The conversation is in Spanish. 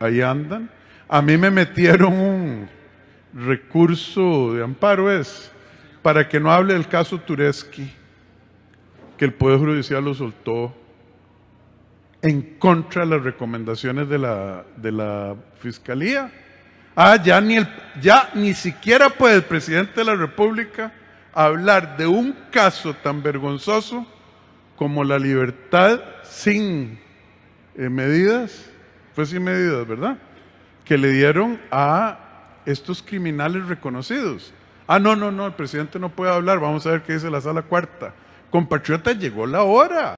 ahí andan. A mí me metieron un recurso de amparo, es, para que no hable del caso Tureski, que el Poder Judicial lo soltó en contra de las recomendaciones de la, Fiscalía. Ah, ya ni, el, ya ni siquiera puede el presidente de la República hablar de un caso tan vergonzoso como la libertad sin eh, medidas pues y medidas, ¿verdad? Que le dieron a estos criminales reconocidos. Ah, no, no, no, el presidente no puede hablar, vamos a ver qué dice la sala cuarta. Compatriota, llegó la hora.